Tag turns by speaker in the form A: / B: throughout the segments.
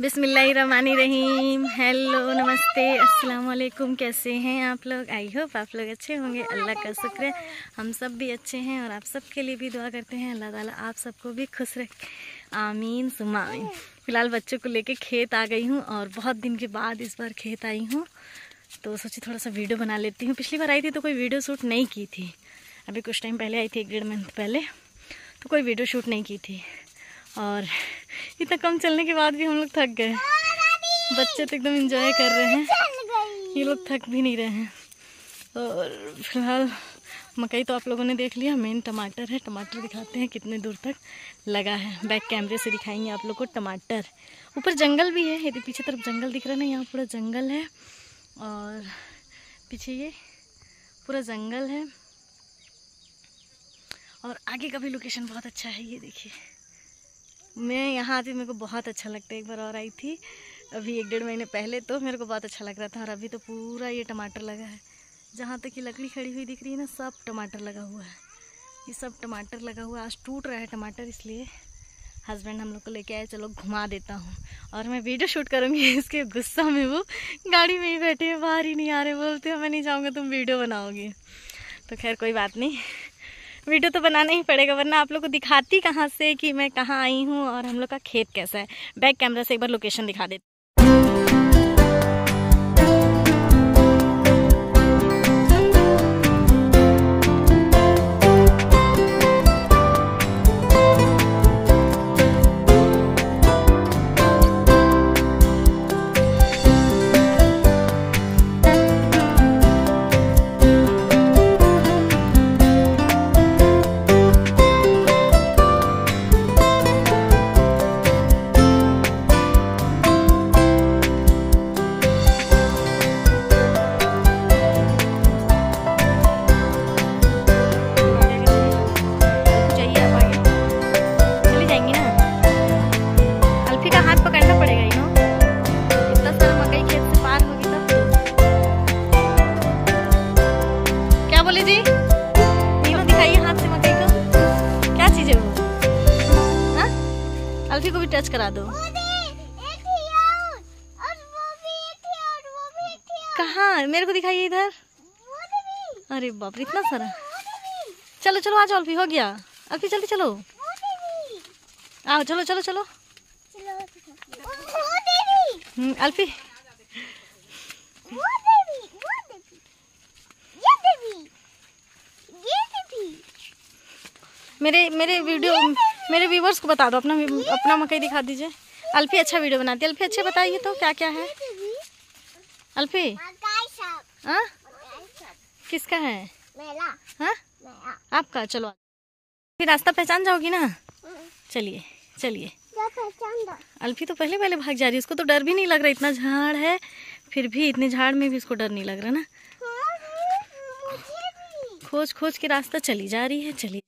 A: बिस्मिल्लाहिर्रहमानिर्रहीम हेलो नमस्ते अस्सलाम वालेकुम कैसे हैं आप लोग आई होप आप लोग अच्छे होंगे अल्लाह का शुक्र है हम सब भी अच्छे हैं और आप सब के लिए भी दुआ करते हैं अल्लाह ताला आप सबको भी खुश रखे आमीन सुमा आमीन फ़िलहाल बच्चों को लेके खेत आ गई हूँ और बहुत दिन के बाद इस बार खेत आई हूँ तो सोची थोड़ा सा वीडियो बना लेती हूँ पिछली बार आई थी तो कोई वीडियो शूट नहीं की थी अभी कुछ टाइम पहले आई थी एक डेढ़ मंथ पहले तो कोई वीडियो शूट नहीं की थी और इतना कम चलने के बाद भी हम लोग थक गए बच्चे तो एकदम इंजॉय कर रहे हैं ये लोग थक भी नहीं रहे हैं और फिलहाल मकई तो आप लोगों ने देख लिया मेन टमाटर है टमाटर दिखाते हैं कितने दूर तक लगा है बैक कैमरे से दिखाएंगे आप लोग को टमाटर ऊपर जंगल भी है यदि पीछे तरफ जंगल दिख रहा है ना यहाँ पूरा जंगल है और पीछे ये पूरा जंगल है और आगे का भी लोकेशन बहुत अच्छा है ये देखिए मैं यहाँ आती मेरे को बहुत अच्छा लगता है एक बार और आई थी अभी एक डेढ़ महीने पहले तो मेरे को बहुत अच्छा लग रहा था और अभी तो पूरा ये टमाटर लगा है जहाँ तक ये लकड़ी खड़ी हुई दिख रही है ना सब टमाटर लगा हुआ है ये सब टमाटर लगा हुआ है आज टूट रहा है टमाटर इसलिए हस्बैंड हम लोग को लेके आए चलो घुमा देता हूँ और मैं वीडियो शूट करूँगी इसके गुस्सा में वो गाड़ी में ही बैठे हैं बाहर ही नहीं आ रहे बोलते हैं मैं नहीं जाऊँगा तुम वीडियो बनाओगी तो खैर कोई बात नहीं वीडियो तो बनाना ही पड़ेगा वरना आप लोग को दिखाती कहाँ से कि मैं कहाँ आई हूँ और हम लोग का खेत कैसा है बैक कैमरा से एक बार लोकेशन दिखा देती कहाँ मेरे को दिखाइए इधर अरे बाप रे इतना सारा चलो चलो आ जाओ अल्फी हो गया अल्फी जल्दी चलो आओ चलो चलो चलो हम्म, अल्फी मेरे मेरे वीडियो मेरे व्यूवर्स को बता दो अपना अपना मकई दिखा दीजिए अल्फी अच्छा वीडियो बनाती है अल्फी अच्छे बताइए तो क्या क्या है अल्फी हाँ किसका है मेरा हाँ? आपका चलो फिर रास्ता पहचान जाओगी ना हम्म। चलिए चलिए अल्फी तो पहले पहले भाग जा रही है उसको तो डर भी नहीं लग रहा इतना झाड़ है फिर भी इतने झाड़ में भी उसको डर नहीं लग रहा ना हाँ, हाँ, खोज खोज के रास्ता चली जा रही है चली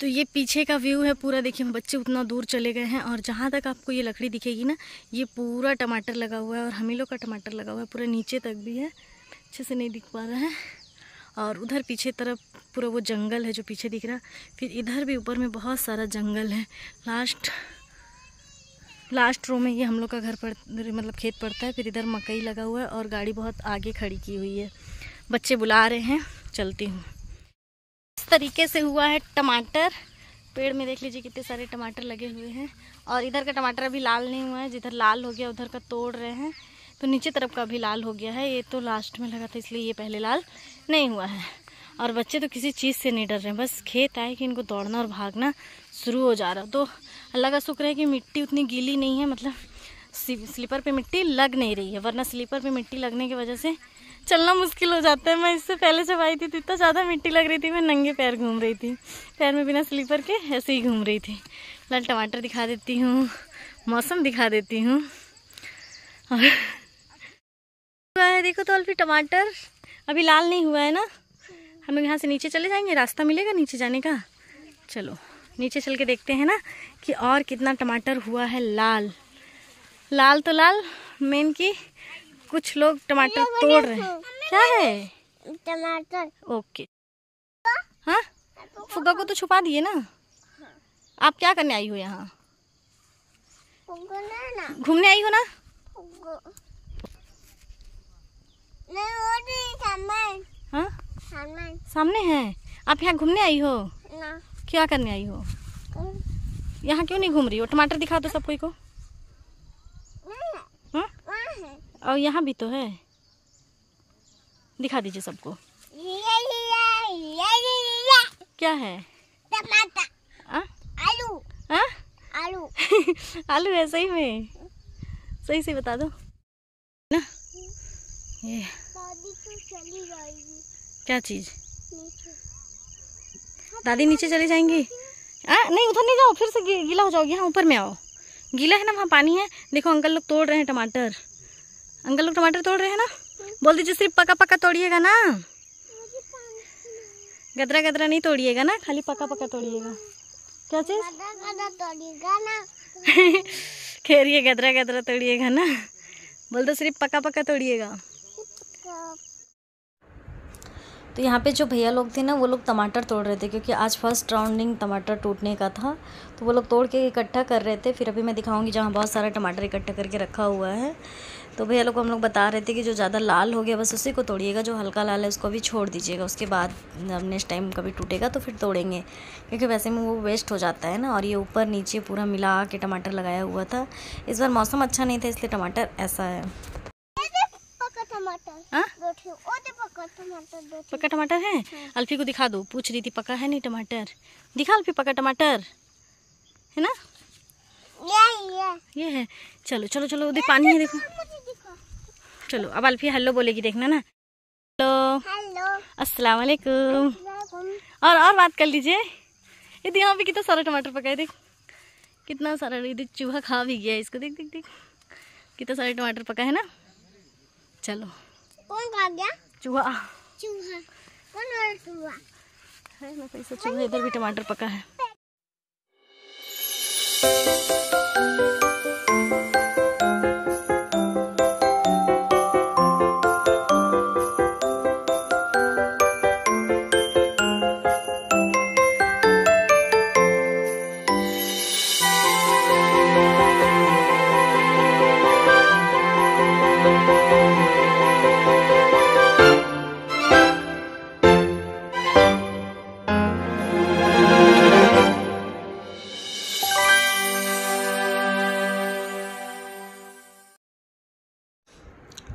A: तो ये पीछे का व्यू है पूरा देखिए हम बच्चे उतना दूर चले गए हैं और जहाँ तक आपको ये लकड़ी दिखेगी ना ये पूरा टमाटर लगा हुआ है और हम ही लोग का टमाटर लगा हुआ है पूरा नीचे तक भी है अच्छे से नहीं दिख पा रहा है और उधर पीछे तरफ पूरा वो जंगल है जो पीछे दिख रहा फिर इधर भी ऊपर में बहुत सारा जंगल है लास्ट लास्ट रो में ये हम लोग का घर पड़ मतलब खेत पड़ता है फिर इधर मकई लगा हुआ है और गाड़ी बहुत आगे खड़ी की हुई है बच्चे बुला रहे हैं चलती हूँ तरीके से हुआ है टमाटर पेड़ में देख लीजिए कितने सारे टमाटर लगे हुए हैं और इधर का टमाटर अभी लाल नहीं हुआ है जिधर लाल हो गया उधर का तोड़ रहे हैं तो नीचे तरफ का भी लाल हो गया है ये तो लास्ट में लगा था इसलिए ये पहले लाल नहीं हुआ है और बच्चे तो किसी चीज़ से नहीं डर रहे हैं बस खेत आए कि इनको दौड़ना और भागना शुरू हो जा रहा तो अल्लाह का शुक्र है कि मिट्टी उतनी गीली नहीं है मतलब स्लीपर पे मिट्टी लग नहीं रही है वरना स्लीपर पे मिट्टी लगने की वजह से चलना मुश्किल हो जाता है मैं इससे पहले जब आई थी तो इतना ज़्यादा मिट्टी लग रही थी मैं नंगे पैर घूम रही थी पैर में बिना स्लीपर के ऐसे ही घूम रही थी लाल टमाटर दिखा देती हूँ मौसम दिखा देती हूँ और देखो तो अल्फी टमाटर अभी लाल नहीं हुआ है ना हम लोग यहाँ से नीचे चले जाएंगे रास्ता मिलेगा नीचे जाने का चलो नीचे चल के देखते हैं ना कि और कितना टमाटर हुआ है लाल लाल तो लाल मेन की कुछ लोग टमाटर तोड़ रहे हैं क्या है टमाटर ओके हाँ फुग्गा को तो छुपा दिए ना आप क्या करने आई हो यहाँ
B: घूमने आई हो ना
A: हाँ? सामने है आप यहाँ घूमने आई हो क्या करने आई हो यहाँ क्यों नहीं घूम रही हो टमाटर दिखा दो सब कोई को और यहाँ भी तो है दिखा दीजिए सबको क्या है आलू आलू आलू है सही में सही से बता दो ना ये
B: तो क्या चीज दादी नीचे चली जाएंगी आ,
A: नहीं उधर नहीं जाओ फिर से गीला हो जाओगे यहाँ ऊपर में आओ गीला है ना वहाँ पानी है देखो अंकल लोग तोड़ रहे हैं टमाटर अंकल लोग टमाटर तोड़ रहे हैं ना बोल दीजिए सिर्फ पका पका तोड़िएगा ना गदरा गदरा नहीं तोड़िएगा ना खाली पका पका तोड़िएगा क्या चीज खेरिए गदरा गदरा तोड़िएगा ना बोल दो
B: सिर्फ पका पका तोड़िएगा तो यहाँ पे जो भैया लोग थे ना वो लोग टमाटर तोड़ रहे थे क्योंकि आज फर्स्ट राउंडिंग टमाटर टूटने का था तो वो लोग तोड़ के इकट्ठा कर रहे थे फिर अभी मैं दिखाऊंगी जहाँ बहुत सारा टमाटर इकट्ठा करके रखा हुआ है तो भैया लोग हम लोग बता रहे थे कि जो ज़्यादा लाल हो गया बस उसी को तोड़िएगा जो हल्का लाल है उसको भी छोड़ दीजिएगा उसके बाद नेक्स्ट टाइम कभी टूटेगा तो फिर तोड़ेंगे क्योंकि वैसे में वो वेस्ट हो जाता है ना और ये ऊपर नीचे पूरा मिला के टमाटर लगाया हुआ था इस बार मौसम अच्छा नहीं था इसलिए टमाटर ऐसा है पक्का टमाटर है हाँ। अल्फी
A: को दिखा दो पूछ रही थी पका है नहीं टमाटर दिखा अल्फी पका टमाटर है ना ये, ये है चलो चलो चलो उधर पानी है देखो चलो अब अल्फी हेलो बोलेगी देखना ना हेलो अस्सलाम वालेकुम और और बात कर लीजिए ये यहाँ पे कितना सारा टमाटर पका है देख कितना सारा इधर चूहा खा भी गया है इसको देख देख देख कितना सारा टमाटर पका है ना चलो कौन कहा गया चूहा चूहा कौन और चूहा है मैं पैसा तो चूहा इधर भी टमाटर पका है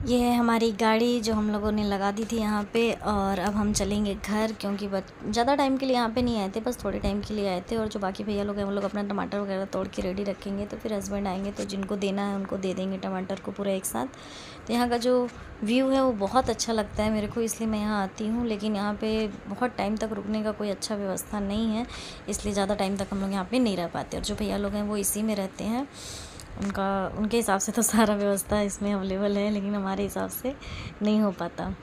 B: ये है हमारी गाड़ी जो हम लोगों ने लगा दी थी यहाँ पे और अब हम चलेंगे घर क्योंकि ज़्यादा टाइम के लिए यहाँ पे नहीं आए थे बस थोड़े टाइम के लिए आए थे और जो बाकी भैया लोग हैं वो लोग अपना टमाटर वगैरह तोड़ के रेडी रखेंगे तो फिर हस्बैंड आएंगे तो जिनको देना है उनको दे देंगे टमाटर को पूरा एक साथ तो यहाँ का जो व्यू है वो बहुत अच्छा लगता है मेरे को इसलिए मैं यहाँ आती हूँ लेकिन यहाँ पर बहुत टाइम तक रुकने का कोई अच्छा व्यवस्था नहीं है इसलिए ज़्यादा टाइम तक हम लोग यहाँ पर नहीं रह पाते और जो भैया लोग हैं वो इसी में रहते हैं उनका उनके हिसाब से तो सारा व्यवस्था इसमें अवेलेबल है लेकिन हमारे हिसाब से नहीं हो पाता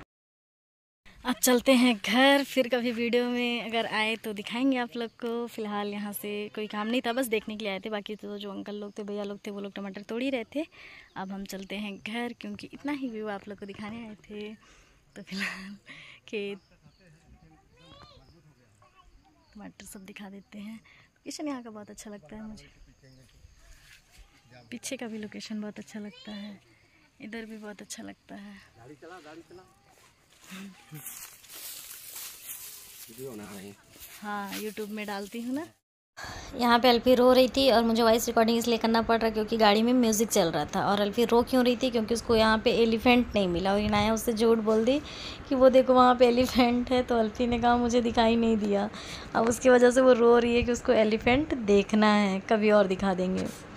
B: अब चलते हैं घर
A: फिर कभी वीडियो में अगर आए तो दिखाएंगे आप लोग को फिलहाल यहाँ से कोई काम नहीं था बस देखने के लिए आए थे बाकी तो जो अंकल लोग थे भैया लोग थे वो लोग टमाटर तोड़ ही रहे थे अब हम चलते हैं घर क्योंकि इतना ही व्यू आप लोग को दिखाने आए थे तो फिलहाल खेत टमाटर सब दिखा देते हैं किचन यहाँ का बहुत अच्छा लगता है मुझे पीछे का भी लोकेशन बहुत अच्छा लगता है इधर भी बहुत अच्छा लगता है चला, चला। हाँ यूट्यूब में डालती हूँ ना
B: यहाँ पे अल्फी रो रही थी और मुझे वॉइस रिकॉर्डिंग इसलिए करना पड़ रहा क्योंकि गाड़ी में म्यूज़िक चल रहा था और अल्फी रो क्यों रही थी क्योंकि उसको यहाँ पे एलिफेंट नहीं मिला और इनाया उससे झूठ बोल दी कि वो देखो वहाँ पे एलिफेंट है तो अल्फी ने कहा मुझे दिखाई नहीं दिया अब उसकी वजह से वो रो रही है कि उसको एलिफेंट देखना है कभी और दिखा देंगे